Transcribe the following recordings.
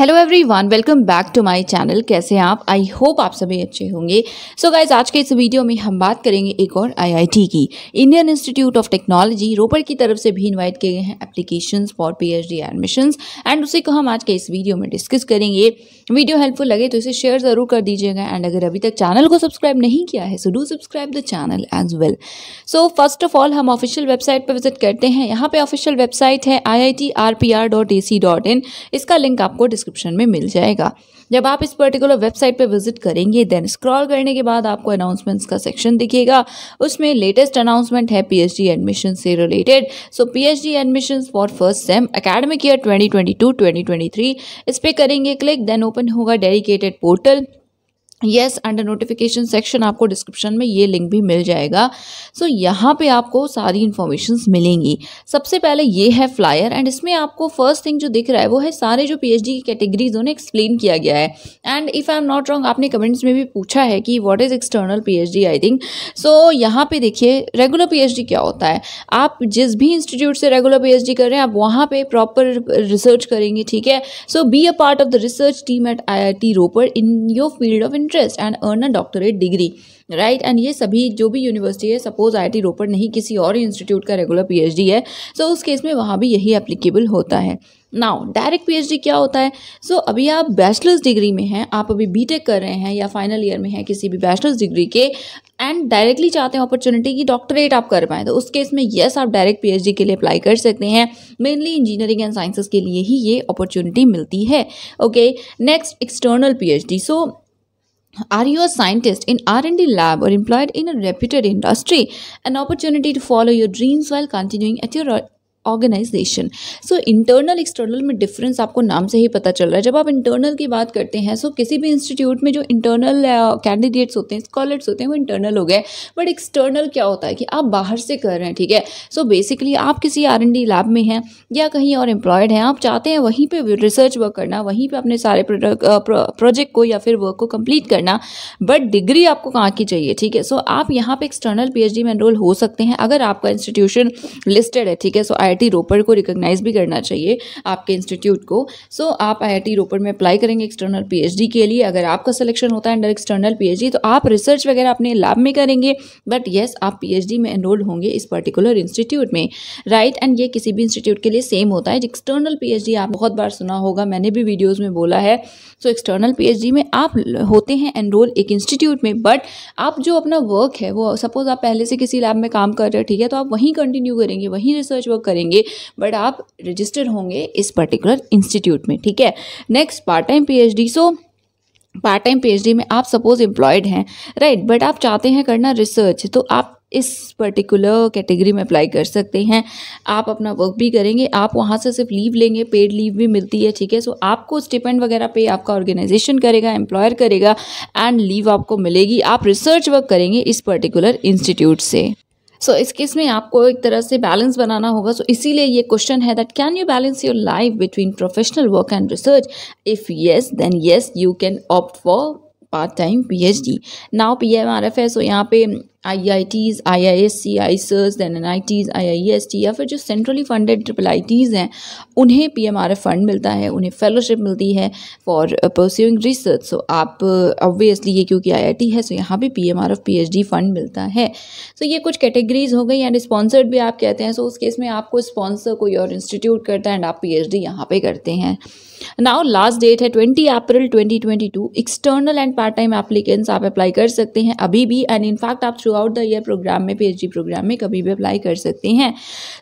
Hello everyone welcome back to my channel कैसे हैं आप आई होप आप सभी अच्छे होंगे सो so गाइज आज के इस वीडियो में हम बात करेंगे एक और आईआईटी की Indian Institute of Technology Ropar की तरफ से भी इनवाइट किए गए हैं applications for PhD admissions and उसी को हम आज के इस वीडियो में डिस्कस करेंगे वीडियो हेल्पफुल लगे तो इसे शेयर ज़रूर कर दीजिएगा एंड अगर अभी तक चैनल को सब्सक्राइब नहीं किया है so do subscribe the channel as well so first of all हम ऑफिशियल वेबसाइट पर विजिट करते हैं यहाँ पर ऑफिशियल वेबसाइट है आई इसका लिंक आपको डिस्क्रिप डिस्क्रिप्शन में मिल जाएगा जब आप इस पर्टिकुलर वेबसाइट पर विजिट करेंगे देन स्क्रॉल करने के बाद आपको अनाउंसमेंट्स का सेक्शन दिखेगा उसमें लेटेस्ट अनाउंसमेंट है पीएचडी एडमिशन से related so PhD admission for first sem academic year 2022-2023 इस पर करेंगे क्लिक देन ओपन होगा dedicated portal yes under notification section आपको डिस्क्रिप्शन में ये लिंक भी मिल जाएगा सो so, यहाँ पे आपको सारी इन्फॉर्मेशन मिलेंगी सबसे पहले ये है फ्लायर एंड इसमें आपको फर्स्ट थिंग जो दिख रहा है वो है सारे जो पीएचडी की कैटेगरीज उन्हें एक्सप्लेन किया गया है and if I am not wrong आपने कमेंट्स में भी पूछा है कि what is external D I think so यहाँ पर देखिए रेगुलर डी क्या होता है आप जिस भी इंस्टीट्यूट से रेगुलर डी कर रहे हैं आप वहाँ पर प्रॉपर रिसर्च करेंगे ठीक है so be a part of the research team at I I Ropar in your field of in interest and earn a doctorate degree right and ये सभी जो भी यूनिवर्सिटी है सपोज आई रोपड़ नहीं किसी और इंस्टीट्यूट का रेगुलर डी है सो so उस केस में वहाँ भी यही अप्लीकेबल होता है नाउ डायरेक्ट पीएचडी क्या होता है सो so, अभी आप बैचलर्स डिग्री में हैं आप अभी बीटेक कर रहे हैं या फाइनल ईयर में हैं किसी भी बैचलर्स डिग्री के एंड डायरेक्टली चाहते हैं अपॉर्चुनिटी कि डॉक्टरेट आप कर पाएँ तो उस केस में येस आप डायरेक्ट पीएचडी के लिए अप्लाई कर सकते हैं मेनली इंजीनियरिंग एंड साइंसेस के लिए ही ये अपॉर्चुनिटी मिलती है okay next external D so Are you a scientist in R&D lab or employed in a reputed industry? An opportunity to follow your dreams while continuing at your organisation so internal external में difference आपको नाम से ही पता चल रहा है जब आप इंटरनल की बात करते हैं सो so किसी भी इंस्टीट्यूट में जो इंटरनल कैंडिडेट्स होते हैं स्कॉलर्स होते हैं वो इंटरनल हो गए बट एक्सटर्नल क्या होता है कि आप बाहर से कर रहे हैं ठीक है सो बेसिकली आप किसी आर एन डी लैब में हैं या कहीं और एम्प्लॉयड हैं आप चाहते हैं वहीं पर रिसर्च वर्क करना वहीं पर अपने सारे प्रोजेक्ट को या फिर वर्क को कंप्लीट करना बट डिग्री आपको कहाँ की चाहिए ठीक है सो so, आप यहाँ पर एक्सटर्नल पी एच डी में एनरोल हो सकते हैं अगर आपका इंस्टीट्यूशन लिस्टेड है ठीक है सो आई आईआईटी रोपर को रिकॉग्नाइज भी करना चाहिए आपके इंस्टीट्यूट को सो so, आप आईआईटी रोपर में अप्लाई करेंगे एक्सटर्नल पीएचडी के लिए अगर आपका सिलेक्शन होता है अंडर एक्सटर्नल पीएचडी तो आप रिसर्च वगैरह अपने लैब में करेंगे बट येस yes, आप पी में एनरोल्ड होंगे इस पर्टिकुलर इंस्टीट्यूट में राइट right? एंड ये किसी भी इंस्टीट्यूट के लिए सेम होता है एक्सटर्नल पीएचडी आप बहुत बार सुना होगा मैंने भी वीडियोज़ में बोला है सो एक्सटर्नल पी में आप होते हैं एनरोल एक इंस्टीट्यूट में बट आप जो अपना वर्क है वो सपोज आप पहले से किसी लैब में काम कर रहे हो ठीक है तो आप वहीं कंटिन्यू करेंगे वहीं रिसर्च वर्क करेंगे करेंगे बट आप रजिस्टर होंगे इस पर्टिकुलर इंस्टीट्यूट में ठीक है next part time PhD so part time PhD में आप सपोज एम्प्लॉयड हैं राइट बट आप चाहते हैं करना रिसर्च तो आप इस पर्टिकुलर कैटेगरी में अप्लाई कर सकते हैं आप अपना वर्क भी करेंगे आप वहाँ से सिर्फ लीव लेंगे पेड लीव भी मिलती है ठीक है सो आपको स्टिपेंड वगैरह पे आपका ऑर्गेनाइजेशन करेगा एम्प्लॉयर करेगा एंड लीव आपको मिलेगी आप रिसर्च वर्क करेंगे इस पर्टिकुलर इंस्टीट्यूट से सो इस केस में आपको एक तरह से बैलेंस बनाना होगा सो इसीलिए ये क्वेश्चन है that can you balance your life between professional work and research if yes then yes you can opt for part time P H M now F है सो यहाँ पे I I Ts I I S C IISERs then N I Ts I I S T या फिर जो centrally funded triple I Ts हैं उन्हें P M R F fund मिलता है उन्हें फेलोशिप मिलती है फॉर परस्यूइंग रिसर्च सो आप ऑब्वियसली uh, ये क्योंकि आई आई टी है सो so यहाँ भी P M R F P H D fund मिलता है सो so ये कुछ कैटेगरीज हो गई एंड स्पॉन्सर्ड भी आप कहते हैं सो so उस केस में आपको स्पॉन्सर कोई और इंस्टीट्यूट करता है एंड आप पी एच डी यहाँ पर करते हैं नाउ लास्ट डेट है twenty April twenty twenty two external and part time applicants आप अप्लाई कर सकते हैं अभी भी एंड इनफैक्ट आप throughout the year programme में पी प्रोग्राम में कभी भी अप्लाई कर सकती हैं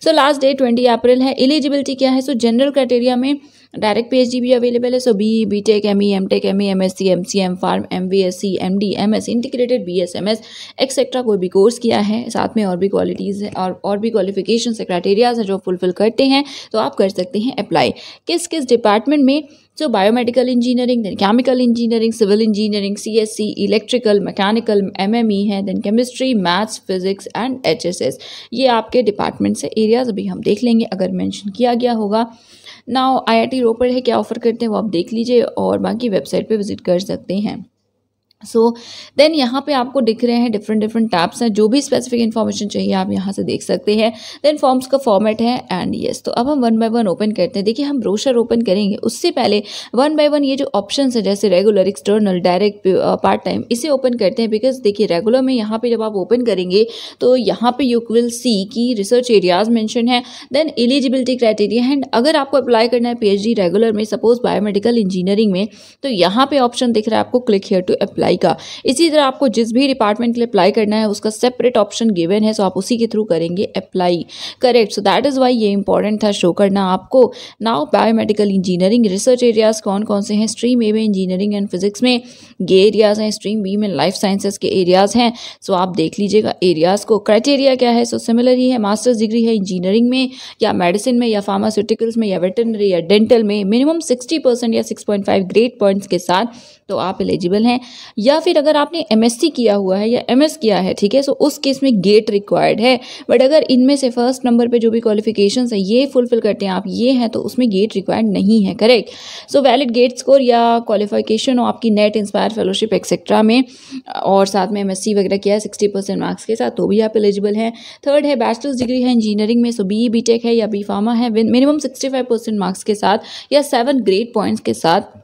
so last date twenty April है एलिजिबिलिटी क्या है सो जनरल क्राइटेरिया में डायरेक्ट पीएचडी भी अवेलेबल है so B B tech M E M tech M E M S C M C M pharm M B S C M D M S integrated B S M S etcetera कोई भी course किया है साथ में और भी qualities है और और भी क्वालिफिकेशन से क्राइटेरियाज हैं जो फुलफिल करते हैं तो आप कर सकते हैं अप्लाई किस किस डिपार्टमेंट में so biomedical engineering then chemical engineering civil engineering C S C electrical mechanical M M E है then chemistry maths physics and H S S ये आपके डिपार्टमेंट से एरियाज अभी हम देख लेंगे अगर मैंशन किया गया होगा ना आई आई टी रोपड़ है क्या ऑफ़र करते हैं वो आप देख लीजिए और बाकी वेबसाइट पर विज़िट कर सकते हैं सो so, देन यहाँ पे आपको दिख रहे हैं डिफरेंट डिफरेंट टैब्स हैं जो भी स्पेसिफिक इन्फॉर्मेशन चाहिए आप यहाँ से देख सकते हैं देन फॉर्म्स का फॉर्मेट है एंड येस yes, तो अब हम वन बाय वन ओपन करते हैं देखिए हम ब्रोशर ओपन करेंगे उससे पहले वन बाय वन ये जो ऑप्शन है जैसे regular external direct part time इसे ओपन करते हैं बिकॉज देखिए रेगुलर में यहाँ पर जब आप ओपन करेंगे तो यहाँ पर यू विल सी कि रिसर्च एरियाज मैंशन है देन एलिजिबिलिटी क्राइटेरिया एंड अगर आपको अप्लाई करना है पी रेगुलर में सपोज बायोमेडिकल इंजीनियरिंग में तो यहाँ पर ऑप्शन दिख रहा है आपको click here to apply apply का इसी तरह आपको जिस भी डिपार्टमेंट के लिए अप्लाई करना है उसका सेपरेट ऑप्शन गिवन है सो आप उसी के थ्रू करेंगे apply correct so that is why ये इंपॉर्टेंट था शो करना आपको now biomedical engineering research areas कौन कौन से हैं स्ट्रीम ए में इंजीनियरिंग एंड फिजिक्स में ये एरियाज़ हैं स्ट्रीम बी में लाइफ साइंसेस के एरियाज़ हैं सो आप देख लीजिएगा एरियाज़ को क्राइटेरिया क्या है सो सिमिलर ही है मास्टर्स डिग्री है इंजीनियरिंग में या मेडिसिन में या फार्मास्यूटिकल्स में या वेटनरी या डेंटल में मिनिमम सिक्सटी परसेंट या six point five grade points के साथ तो आप एलिजिबल हैं या फिर अगर आपने एम किया हुआ है या एम किया है ठीक है सो उस केस में गेट रिक्वायर्ड है बट अगर इनमें से फर्स्ट नंबर पर जो भी क्वालिफिकेशन है ये फुलफिल करते हैं आप ये हैं तो उसमें गेट रिक्वायर्ड नहीं है correct so valid GATE score या क्वालिफिकेशन हो आपकी नेट इंस्पायर फेलोशिप एक्सेट्रा में और साथ में एम वगैरह किया है सिक्सटी परसेंट मार्क्स के साथ तो भी आप एलिजिबल हैं थर्ड है बैचलर्स डिग्री है इंजीनियरिंग में सो बी बी टेक है या बी फार्मा है minimum sixty five percent marks के साथ या सेवन ग्रेड पॉइंट्स के साथ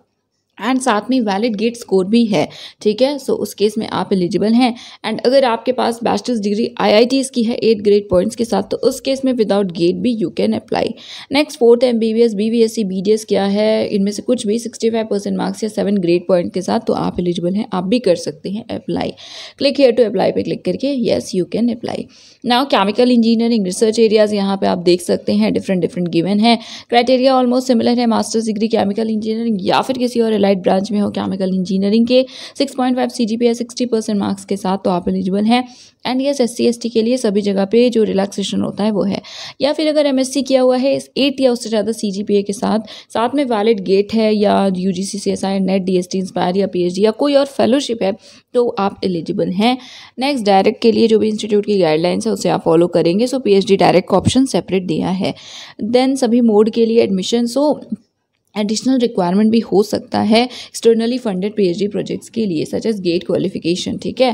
एंड साथ में वैलिड गेट स्कोर भी है ठीक है सो so, उस केस में आप एलिजिबल हैं एंड अगर आपके पास बैचलर्स डिग्री आई की है एट ग्रेड पॉइंट्स के साथ तो उस केस में विदाउट गेट भी you can apply next fourth M B B S B B S C B D S क्या है इनमें से कुछ भी सिक्सटी फाइव परसेंट मार्क्स या सेवन ग्रेड पॉइंट के साथ तो आप एलिजिबल हैं आप भी कर सकते हैं apply click here to apply पर क्लिक करके yes you can apply now chemical engineering research areas यहाँ पर आप देख सकते हैं डिफरेंट डिफरेंट गिवन है क्राइटेरिया ऑलमोस्ट सिमिलर है मास्टर्स डिग्री केमिकल इंजीनियरिंग या फिर किसी और अप्लाइड ब्रांच में हो केमिकल इंजीनियरिंग के six point five C G P sixty percent marks के साथ तो आप एलिजिबल हैं एंड यस एस सी के लिए सभी जगह पे जो रिलैक्सेशन होता है वो है या फिर अगर एम किया हुआ है एट या उससे ज़्यादा सी के साथ साथ में वैलिड गेट है या U G C NET D S T INSPIRE या पी एच डी या कोई और फेलोशिप है तो आप एलिजिबल हैं नेक्स्ट डायरेक्ट के लिए जो भी इंस्टीट्यूट की गाइडलाइंस है उसे आप फॉलो करेंगे so P H D direct का ऑप्शन सेपरेट दिया है देन सभी मोड के लिए admission so so, additional requirement भी हो सकता है एक्सटर्नली फंडेड पीएचडी प्रोजेक्ट्स के लिए सच एज गेट क्वालिफिकेशन ठीक है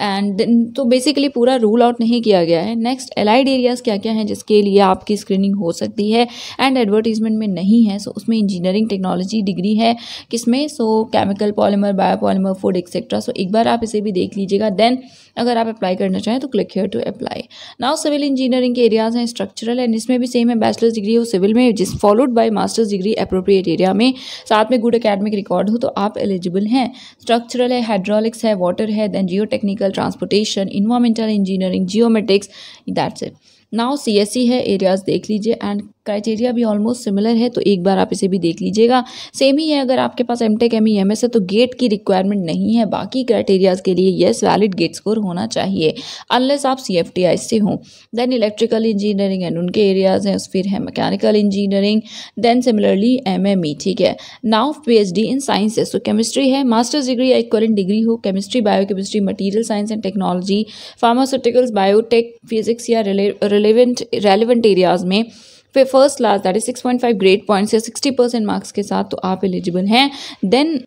एंड देन तो बेसिकली पूरा रूल आउट नहीं किया गया है नेक्स्ट एलाइड एरियाज़ क्या क्या हैं जिसके लिए आपकी स्क्रीनिंग हो सकती है एंड एडवर्टीजमेंट में नहीं है सो so उसमें इंजीनियरिंग टेक्नोलॉजी डिग्री है किसमें so chemical polymer biopolymer food etcetera so एक बार आप इसे भी देख लीजिएगा देन अगर आप अप्लाई करना चाहें तो click here to apply now civil engineering के एरियाज हैं स्ट्रक्चरल एंड इसमें भी सेम है बैचलर्स डिग्री हो सिविल में जिस followed by masters degree appropriate area में साथ में गुड अकेडमिक रिकॉर्ड हो तो आप एलिजिबल हैं स्ट्रक्चरल है हाइड्रोलिक्स है वाटर है then geotechnical transportation environmental engineering geomatics that's it now see है एरियाज देख लीजिए एंड क्राइटेरिया भी ऑलमोस्ट सिमिलर है तो एक बार आप इसे भी देख लीजिएगा सेम ही है अगर आपके पास M tech M E M S है तो गेट की रिक्वायरमेंट नहीं है बाकी क्राइटेरियाज के लिए येस वैलिड गेट स्कोर होना चाहिए अनलेस आप सी एफ टी आई से हों देन इलेक्ट्रिकल इंजीनियरिंग एंड उनके एरियाज हैं फिर है mechanical engineering then similarly M M E ठीक है now P H D in sciences तो केमिस्ट्री है मास्टर्स डिग्री या इक्वलेंट डिग्री हो chemistry bio chemistry material science and technology pharmaceuticals biotech physics या रिलेवेंट रेलिवेंट एरियाज में फिर first class that is six point five grade points या sixty percent marks के साथ तो आप एलिजिबल हैं देन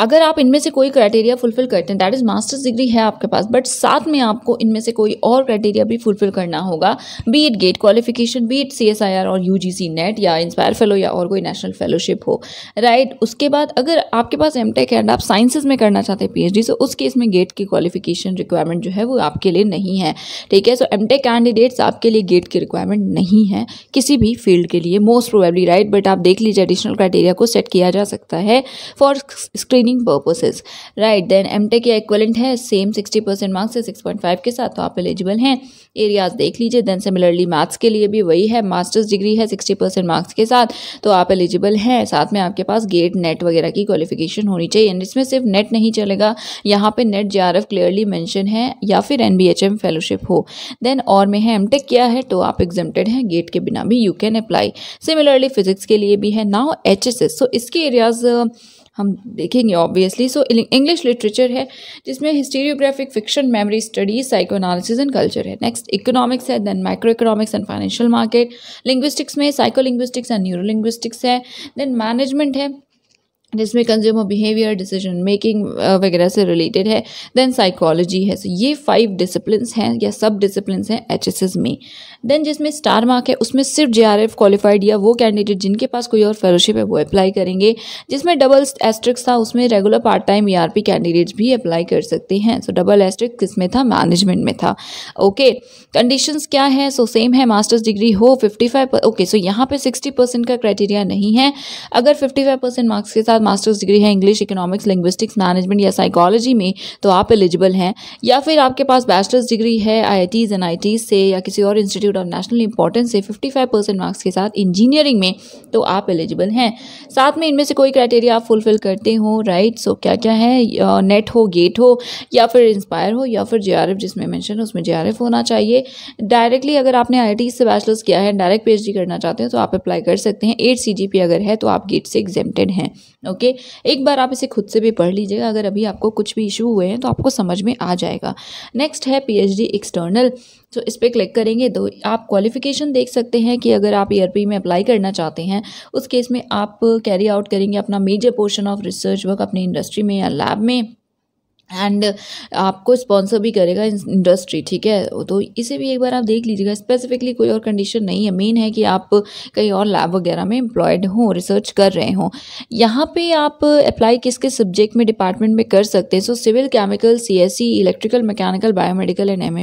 अगर आप इनमें से कोई क्राइटेरिया फुलफिल करते हैं दैट इज़ मास्टर्स डिग्री है आपके पास बट साथ में आपको इनमें से कोई और क्राइटेरिया भी फुलफिल करना होगा be it GATE qualification be it C S I R और यू जी सी नेट या इंस्पायर फेलो या और कोई नेशनल फेलोशिप हो राइट right? उसके बाद अगर आपके पास एम टेक एंड आप साइंसेज में करना चाहते हैं पी एच डी सो उस केस में गेट की क्वालिफिकेशन रिक्वायरमेंट जो है वो आपके लिए नहीं है ठीक है सो एम टेक कैंडिडेट्स आपके लिए गेट की रिक्वायरमेंट नहीं है किसी भी फील्ड के लिए मोस्ट प्रोबेबली राइट बट आप देख लीजिए एडिशनल क्राइटेरिया को सेट किया जा सकता है for screen training purposes right then M या इक्वलेंट है सेम सिक्सटी परसेंट मार्क्स है सिक्स पॉइंट फाइव के साथ तो आप एलिजिबल हैं एरियाज देख लीजिए देन सिमिलरली मैथ्स के लिए भी वही है मास्टर्स डिग्री है सिक्सटी परसेंट मार्क्स के साथ तो आप एलिजिबल हैं साथ में आपके पास गेट नेट वगैरह की क्वालिफिकेशन होनी चाहिए इसमें सिर्फ नेट नहीं चलेगा यहाँ पर नेट जे क्लियरली मैंशन है या फिर एन फेलोशिप हो देन और में है एम क्या है तो आप एग्जेम्प्टेड हैं गेट के बिना भी you can apply similarly physics के लिए भी है नाउ एच सो इसके एरियाज़ हम देखेंगे ऑब्वियसली सो इंग्लिश लिटरेचर है जिसमें historiographic fiction memory studies psycho analysis and culture है नेक्स्ट इकोनॉमिक्स है then micro economics and financial market linguistics में psycho linguistics and neuro linguistics है देन मैनेजमेंट है जिसमें कंज्यूमर बिहेवियर डिसीजन मेकिंग वगैरह से रिलेटेड है देन साइकोलॉजी है सो so, ये फाइव डिसिप्लिनस हैं या सब डिसिप्लिनस हैं एच में देन जिसमें स्टार मार्क है उसमें सिर्फ जे क्वालिफाइड या वो कैंडिडेट जिनके पास कोई और फेलोशिप है वो अप्लाई करेंगे जिसमें डबल एस्ट्रिक्स था उसमें regular part time E candidates भी अप्लाई कर सकते हैं सो डबल एस्ट्रिक्स में था मैनेजमेंट में था ओके okay. कंडीशंस क्या है सो so, सेम है मास्टर्स डिग्री हो फिफ्टी ओके सो यहाँ पर सिक्सटी का क्राइटेरिया नहीं है अगर फिफ्टी मार्क्स के साथ बाद मास्टर्स डिग्री है इंग्लिश इकोनॉमिक्स लिंग्विस्टिक्स मैनेजमेंट या साइकोलॉजी में तो आप एलिजिबल हैं या फिर आपके पास बैचलर्स डिग्री है I I Ts N I Ts से या किसी और इंस्टीट्यूट ऑफ नेशनल इंपॉर्टेंस से फिफ्टी फाइव परसेंट मार्क्स के साथ इंजीनियरिंग में तो आप एलिजिबल हैं साथ में इनमें से कोई क्राइटेरिया आप फुलफिल करते हो राइट सो क्या क्या है नेट हो गेट हो या फिर इंस्पायर हो या फिर जे जिसमें मैंशन उसमें जे होना चाहिए डायरेक्टली अगर आपने आई से बैचलर्स किया है डायरेक्ट पी करना चाहते हैं तो आप अप्लाई कर सकते हैं एट सी अगर है तो आप गेट से एग्जेप्टेड हैं ओके एक बार आप इसे खुद से भी पढ़ लीजिएगा अगर अभी आपको कुछ भी इशू हुए हैं तो आपको समझ में आ जाएगा नेक्स्ट है पीएचडी एक्सटर्नल तो इस पर क्लिक करेंगे तो आप क्वालिफिकेशन देख सकते हैं कि अगर आप ई e में अप्लाई करना चाहते हैं उस केस में आप कैरी आउट करेंगे अपना major portion of research work अपनी इंडस्ट्री में या लैब में एंड uh, आपको स्पॉन्सर भी करेगा इंडस्ट्री ठीक है तो इसे भी एक बार आप देख लीजिएगा स्पेसिफिकली कोई और कंडीशन नहीं है मेन है कि आप कहीं और लैब वगैरह में एम्प्लॉयड हों रिसर्च कर रहे हों यहाँ पे आप अप्लाई किस किस सब्जेक्ट में डिपार्टमेंट में कर सकते हैं so civil chemical C electrical mechanical biomedical and M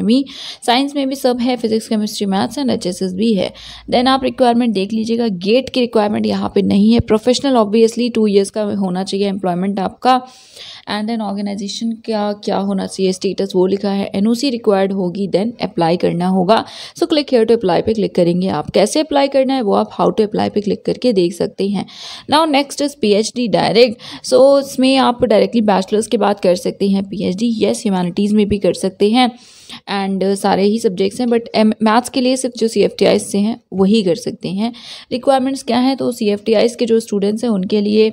science में भी सब है physics chemistry maths and H भी है देन आप रिक्वायरमेंट देख लीजिएगा गेट की रिक्वायरमेंट यहाँ पर नहीं है प्रोफेशनल ऑब्वियसली टू ईयर्स का होना चाहिए एम्प्लॉयमेंट आपका एंड देन ऑर्गेनाइजेशन क्या क्या होना चाहिए स्टेटस वो लिखा है एनओसी रिक्वायर्ड होगी देन अप्लाई करना होगा so click here to apply पे क्लिक करेंगे आप कैसे अप्लाई करना है वो आप हाउ टू अप्लाई पे क्लिक करके देख सकते हैं now next is PhD direct so इसमें आप डायरेक्टली बैचलर्स के बाद कर सकते हैं डी यस ह्यूमैनिटीज़ में भी कर सकते हैं एंड uh, सारे ही सब्जेक्ट्स हैं बट मैथ्स के लिए सिर्फ जो सी एफ टी आईज से हैं वही कर सकते हैं रिक्वायरमेंट्स क्या हैं तो सी एफ टी आईज के जो स्टूडेंट्स हैं उनके लिए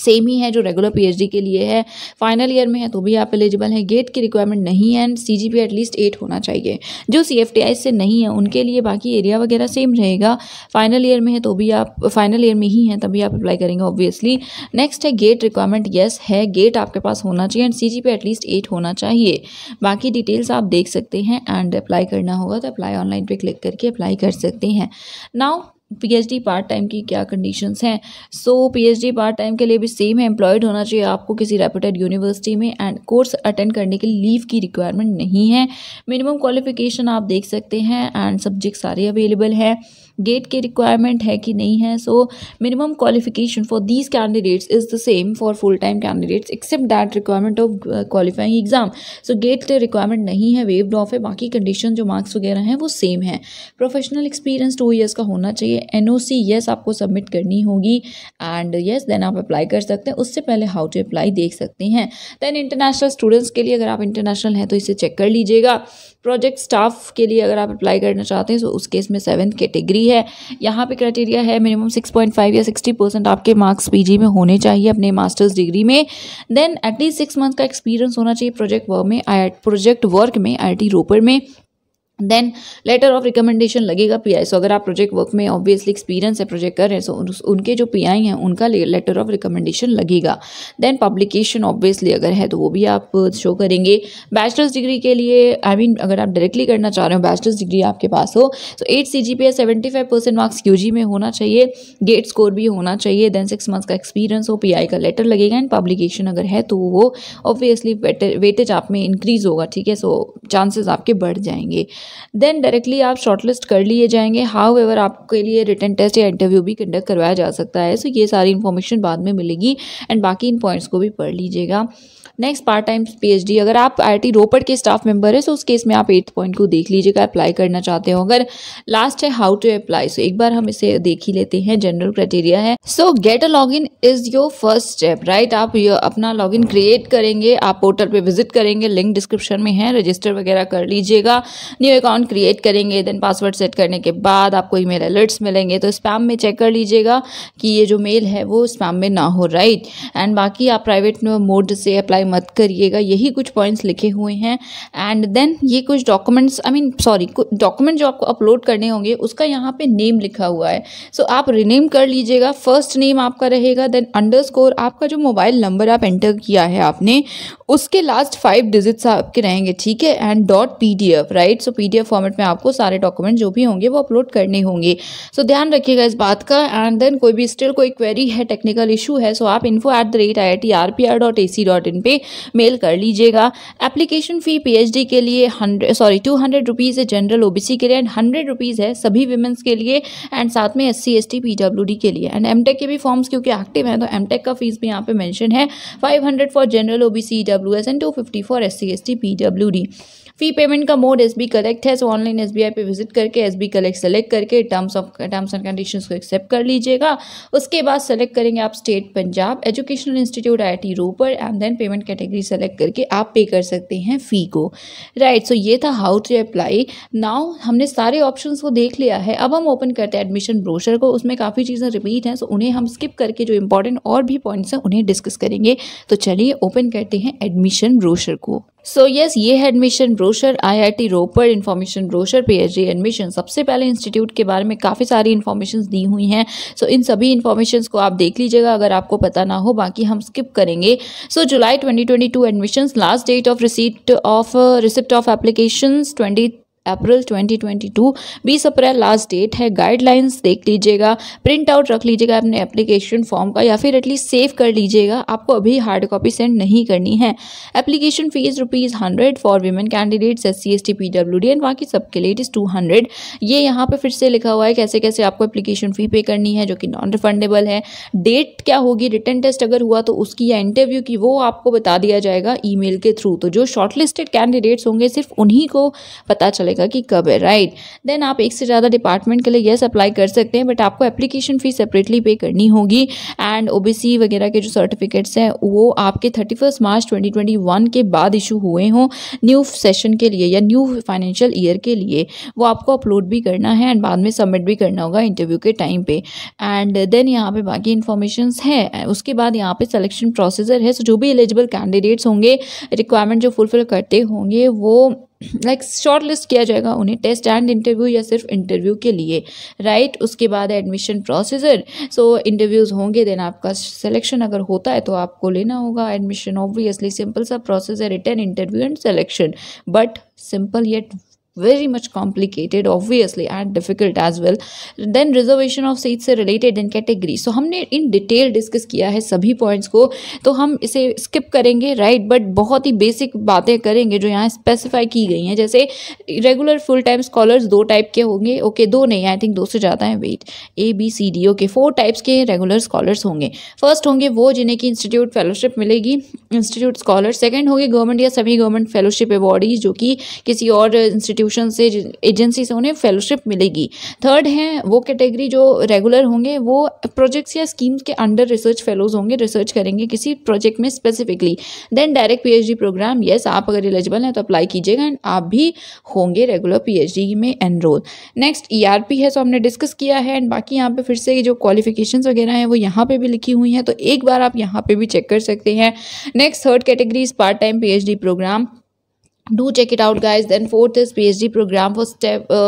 सेम ही है जो रेगुलर पीएचडी के लिए है फाइनल ईयर में है तो भी आप एलिजिबल हैं गेट की रिक्वायरमेंट नहीं है and C G at least eight होना चाहिए जो सी एफ टी आई से नहीं है उनके लिए बाकी एरिया वगैरह सेम रहेगा फाइनल ईयर में है तो भी आप फाइनल ईयर में ही हैं तभी आप अप्लाई करेंगे ऑब्वियसली नेक्स्ट है गेट रिक्वायरमेंट येस है गेट आपके पास होना चाहिए and C G at least eight होना चाहिए बाकी डिटेल्स आप देख सकते हैं एंड अप्लाई करना होगा तो अप्लाई ऑनलाइन पर क्लिक करके अप्लाई कर सकते हैं नाउ पीएचडी पार्ट टाइम की क्या कंडीशंस हैं सो पीएचडी पार्ट टाइम के लिए भी सेम है एम्प्लॉयड होना चाहिए आपको किसी रेपूटेड यूनिवर्सिटी में एंड कोर्स अटेंड करने के लिए लीव की रिक्वायरमेंट नहीं है मिनिमम क्वालिफिकेशन आप देख सकते हैं एंड सब्जेक्ट सारे अवेलेबल हैं गेट के रिक्वायरमेंट है कि नहीं है so minimum qualification for these candidates is the same for full time candidates except that requirement of qualifying exam so GATE requirement नहीं है वेव्ड ऑफ है बाकी कंडीशन जो मार्क्स वगैरह हैं वो सेम है प्रोफेशनल एक्सपीरियंस टू ईयर्स का होना चाहिए एन ओ सी येस आपको सबमिट करनी होगी एंड येस देन आप अप्लाई कर सकते हैं उससे पहले हाउ टू अप्लाई देख सकते हैं देन इंटरनेशनल स्टूडेंट्स के लिए अगर आप इंटरनेशनल हैं तो इसे चेक कर लीजिएगा प्रोजेक्ट स्टाफ के लिए अगर आप अप्लाई करना चाहते हैं तो उस केस में सेवन्थ कैटेगरी ज़रूरी है यहाँ पे क्राइटेरिया है मिनिमम 6.5 या 60 परसेंट आपके मार्क्स पीजी में होने चाहिए अपने मास्टर्स डिग्री में देन एटलीस्ट सिक्स मंथ का एक्सपीरियंस होना चाहिए प्रोजेक्ट वर्क में आई प्रोजेक्ट वर्क में आई रोपर में देन लेटर ऑफ रिकमेंडेशन लगेगा पी आई सो अगर आप प्रोजेक्ट वर्क में ऑब्वियसली एक्सपीरियंस है प्रोजेक्ट कर रहे हैं सो so उनके जो पी आई हैं उनका लेटर ऑफ रिकमेंडेशन लगेगा देन पब्लिकेशन ऑब्वियसली अगर है तो वो भी आप शो करेंगे बैचलर्स डिग्री के लिए आई I मीन mean, अगर आप डायरेक्टली करना चाह रहे हो बैचलर्स डिग्री आपके पास हो तो eight C G P seventy five percent marks Q G में होना चाहिए गेट स्कोर भी होना चाहिए देन सिक्स मंथ्स का एक्सपीरियंस हो पी आई का लेटर लगेगा एंड पब्लिकेशन अगर है तो वो ऑब्वियसली वेटेज आप में इंक्रीज़ होगा ठीक है सो चांसेस आपके बढ़ जाएंगे देन डायरेक्टली आप शॉर्टलिस्ट कर लिए जाएंगे हाउ एवर आपके लिए रिटर्न टेस्ट या इंटरव्यू भी कंडक्ट करवाया जा सकता है सो so, ये सारी इन्फॉर्मेशन बाद में मिलेगी एंड बाकी इन पॉइंट्स को भी पढ़ लीजिएगा नेक्स्ट पार्ट टाइम पीएचडी अगर आप आईटी रोपड़ के स्टाफ मेंबर है तो उस केस में आप एट्थ पॉइंट को देख लीजिएगा अप्लाई करना चाहते हो अगर लास्ट है हाउ टू अप्लाई सो एक बार हम इसे देख ही लेते हैं जनरल क्राइटेरिया है so get a log in is your first step right आप अपना लॉग इन क्रिएट करेंगे आप पोर्टल पर विजिट करेंगे लिंक डिस्क्रिप्शन में है रजिस्टर वगैरह कर लीजिएगा न्यू अकाउंट क्रिएट करेंगे देन पासवर्ड सेट करने के बाद आपको ई अलर्ट्स मिलेंगे तो स्पैम में चेक कर लीजिएगा कि ये जो मेल है वो स्पैम में ना हो राइट एंड बाकी आप प्राइवेट मोड से अप्लाई अप्लाई मत करिएगा यही कुछ पॉइंट्स लिखे हुए हैं एंड देन ये कुछ documents I mean sorry document जो आपको अपलोड करने होंगे उसका यहाँ पे नेम लिखा हुआ है सो so, आप रिनेम कर लीजिएगा फर्स्ट नेम आपका रहेगा देन अंडर आपका जो मोबाइल नंबर आप एंटर किया है आपने उसके लास्ट फाइव डिजिट्स आपके रहेंगे ठीक है and dot P right so P format में आपको सारे डॉक्यूमेंट जो भी होंगे वो अपलोड करने होंगे सो so, ध्यान रखिएगा इस बात का एंड देन कोई भी स्टिल कोई क्वेरी है टेक्निकल इशू है सो so आप info at the rate I I T R P R dot A C dot in पे मेल कर लीजिएगा एप्लीकेशन फ़ी पीएचडी के लिए hundred sorry two hundred rupees है जनरल ओबीसी के लिए एंड हंड्रेड रुपीज़ है सभी वुमेंस के लिए एंड साथ में एस सी एस टी के लिए एंड एमटेक के भी फॉर्म्स क्योंकि एक्टिव हैं तो एमटेक का फीस भी यहाँ पे मैंशन है five hundred for general O B C W S and two fifty for S C S T D fee payment का मोड एस बी कलेक्ट है so online S B I पे visit करके S B collect select करके terms of terms and condition को accept कर लीजिएगा उसके बाद सेलेक्ट करेंगे आप state Punjab educational institute I I Ropar and then payment category select करके आप पे कर सकते हैं फ़ी को राइट right, सो so ये था हाउ टू अप्लाई नाउ हमने सारे ऑप्शन को देख लिया है अब हम ओपन करते हैं एडमिशन ब्रोशर को उसमें काफ़ी चीज़ें रिपीट हैं सो so उन्हें हम स्किप करके जो इंपॉर्टेंट और भी पॉइंट्स हैं उन्हें डिस्कस करेंगे तो चलिए ओपन करते हैं एडमिशन ब्रोशर को सो so, यस yes, ये है admission brochure IIT Ropar information brochure PhD admission सबसे पहले इंस्टीट्यूट के बारे में काफ़ी सारी इन्फॉर्मेशन दी हुई हैं सो so, इन सभी इन्फॉर्मेशन को आप देख लीजिएगा अगर आपको पता ना हो बाकी हम स्किप करेंगे so July twenty twenty two admission last date of receipt of receipt of application twenty April 2022 20 April last date है गाइडलाइंस देख लीजिएगा प्रिंट आउट रख लीजिएगा अपने एप्लीकेशन फॉर्म का या फिर एटलीस्ट सेव कर लीजिएगा आपको अभी हार्ड कॉपी सेंड नहीं करनी है application fees rupees hundred for women candidates S C S T P W D and बाकी सबके लिए इट इज़ टू हंड्रेड ये यहाँ पर फिर से लिखा हुआ है कैसे कैसे आपको एप्लीकेशन फ़ी पे करनी है जो कि नॉन रिफंडेबल है डेट क्या होगी रिटर्न टेस्ट अगर हुआ तो उसकी या इंटरव्यू की वो आपको बता दिया जाएगा मेल के थ्रू तो जो शॉर्टलिस्टेड कैंडिडेट्स होंगे सिर्फ उन्हीं को पता चलेगा पड़ेगा कि कब है राइट right? देन आप एक से ज़्यादा डिपार्टमेंट के लिए येस अप्लाई कर सकते हैं बट आपको एप्लीकेशन फीस सेपरेटली पे करनी होगी एंड ओ वगैरह के जो सर्टिफिकेट्स हैं वो आपके थर्टी मार्च ट्वेंटी के बाद इशू हुए हों न्यू सेशन के लिए या न्यू फाइनेंशियल ईयर के लिए वो आपको अपलोड भी करना है एंड बाद में सबमिट भी करना होगा इंटरव्यू के टाइम पे एंड देन यहाँ पे बाकी इन्फॉर्मेशन है उसके बाद यहाँ पे सिलेक्शन प्रोसीजर है सो so जो भी एलिजिबल कैंडिडेट्स होंगे रिक्वायरमेंट जो फुलफिल करते होंगे वो लाइक शॉर्ट लिस्ट किया जाएगा उन्हें टेस्ट एंड इंटरव्यू या सिर्फ इंटरव्यू के लिए राइट right? उसके बाद एडमिशन प्रोसीजर सो इंटरव्यूज़ होंगे देन आपका सिलेक्शन अगर होता है तो आपको लेना होगा एडमिशन ऑब्वियसली सिंपल सा प्रोसेस है written interview and selection but simple yet very much complicated obviously and difficult as well then reservation of seat से रिलेटेड इन कैटेगरी सो हमने इन डिटेल डिस्कस किया है सभी पॉइंट्स को तो हम इसे स्किप करेंगे राइट right? बट बहुत ही बेसिक बातें करेंगे जो यहाँ स्पेसिफाई की गई हैं जैसे रेगुलर फुल टाइम स्कॉलर्स दो टाइप के होंगे ओके okay, दो नहीं आई थिंक दो से ज़्यादा हैं wait A B C D okay four types के रेगुलर स्कॉलर्स होंगे फर्स्ट होंगे वो जिन्हें की इंस्टीट्यूट फेलोशिप मिलेगी इंस्टीट्यूट स्कॉलर सेकेंड होंगे गवर्नमेंट या सभी गवर्नमेंट फेलोशिप अवॉर्डीज जो कि किसी और इंस्टीट्यूट इंस्टीट्यूशन से एजेंसी से उन्हें फेलोशिप मिलेगी थर्ड है वो कैटेगरी जो रेगुलर होंगे वो प्रोजेक्ट्स या स्कीम्स के अंडर रिसर्च फेलोज होंगे रिसर्च करेंगे किसी प्रोजेक्ट में specifically then direct P program yes आप अगर एलिजिबल हैं तो अप्लाई कीजिएगा एंड आप भी होंगे रेगुलर पी में एनरोल नेक्स्ट ई है सो हमने डिस्कस किया है एंड बाकी यहाँ पर फिर से जो क्वालिफिकेशन वगैरह हैं वो यहाँ पर भी लिखी हुई हैं तो एक बार आप यहाँ पर भी चेक कर सकते हैं next third category is part time P program do check do check it out guys then fourth is phd program for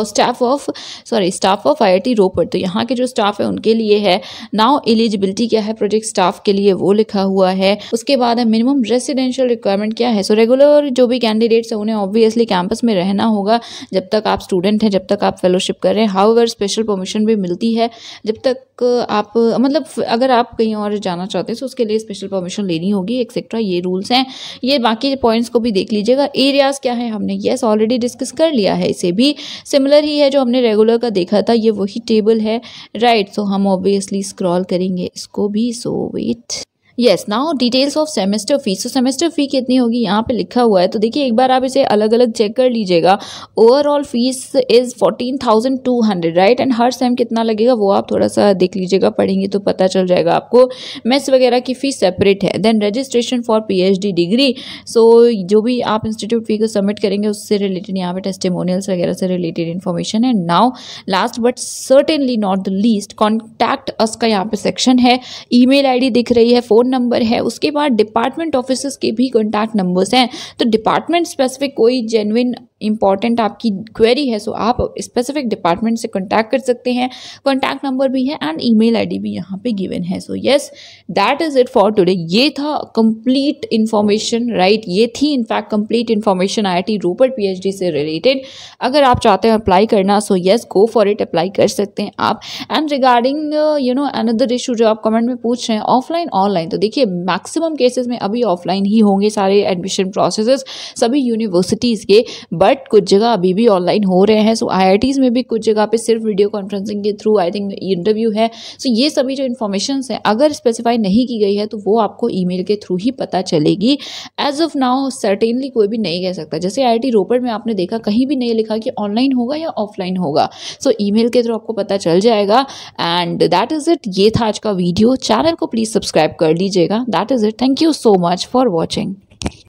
staff of sorry staff of I I T Ropar तो यहाँ के जो स्टाफ है उनके लिए है नाउ एलिजिबिलिटी क्या है प्रोजेक्ट स्टाफ के लिए वो लिखा हुआ है उसके बाद है मिनिमम रेसिडेंशियल रिक्वायरमेंट क्या है सो so, रेगुलर जो भी कैंडिडेट्स हैं उन्हें ऑब्वियसली कैंपस में रहना होगा जब तक आप स्टूडेंट हैं जब तक आप फेलोशिप कर रहे हैं हाउ एवर स्पेशल परमिशन भी मिलती है जब तक आप मतलब अगर आप कहीं और जाना चाहते हैं तो उसके लिए स्पेशल परमिशन लेनी होगी एक्सेट्रा ये रूल्स हैं ये बाकी पॉइंट्स को भी देख लीजिएगा एरियाज़ क्या है हमने येस ऑलरेडी डिस्कस कर लिया है इसे भी सिमिलर ही है जो हमने रेगुलर का देखा था ये वही टेबल है राइट right, सो so हम ऑब्वियसली स्क्रॉल करेंगे इसको भी so so wait yes now details of semester fees तो सेमेस्टर फ़ी कितनी होगी यहाँ पे लिखा हुआ है तो देखिए एक बार आप इसे अलग अलग चेक कर लीजिएगा overall fees is fourteen thousand two hundred right and हर सेम कितना लगेगा वो आप थोड़ा सा देख लीजिएगा पढ़ेंगे तो पता चल जाएगा आपको मेस वगैरह की फ़ीस सेपरेट है then registration for D degree so जो भी आप इंस्टीट्यूट फ़ी को सबमिट करेंगे उससे रिलेटेड यहाँ पे टेस्टेमोनियल्स वगैरह से रिलेटेड इन्फॉर्मेशन है now last but certainly not the least contact us का यहाँ पे सेक्शन है आई डी दिख रही है फ़ोन फ़ोन नंबर है उसके बाद डिपार्टमेंट ऑफिसर्स के भी कॉन्टैक्ट नंबर्स हैं तो डिपार्टमेंट स्पेसिफिक कोई जेनविन इम्पॉर्टेंट आपकी क्वेरी है सो आप स्पेसिफिक डिपार्टमेंट से कॉन्टैक्ट कर सकते हैं कॉन्टैक्ट नंबर भी है एंड ईमेल आईडी भी यहाँ पे गिवन है so yes that is it for today ये था कंप्लीट इन्फॉर्मेशन राइट ये थी in fact complete information I I T Ropar D से रिलेटेड अगर आप चाहते हैं अप्लाई करना so yes go for it apply कर सकते हैं आप and regarding you know another issue जो आप कमेंट में पूछ रहे हैं ऑफलाइन ऑनलाइन तो देखिए मैक्सिमम केसेस में अभी ऑफलाइन ही होंगे सारे एडमिशन प्रोसेस सभी यूनिवर्सिटीज़ के बट बट कुछ जगह अभी भी ऑनलाइन हो रहे हैं सो आई में भी कुछ जगह पे सिर्फ वीडियो कॉन्फ्रेंसिंग के थ्रू आई थिंक इंटरव्यू है सो so, ये सभी जो इन्फॉर्मेशन है अगर स्पेसिफाई नहीं की गई है तो वो आपको ई के थ्रू ही पता चलेगी एज ऑफ नाउ सर्टेनली कोई भी नहीं कह सकता जैसे आई रोपड़ में आपने देखा कहीं भी नहीं लिखा कि ऑनलाइन होगा या ऑफलाइन होगा सो so, ईमेल के थ्रू आपको पता चल जाएगा एंड दैट इज़ इट ये था आज का वीडियो चैनल को प्लीज़ सब्सक्राइब कर लीजिएगा that is it thank you so much for watching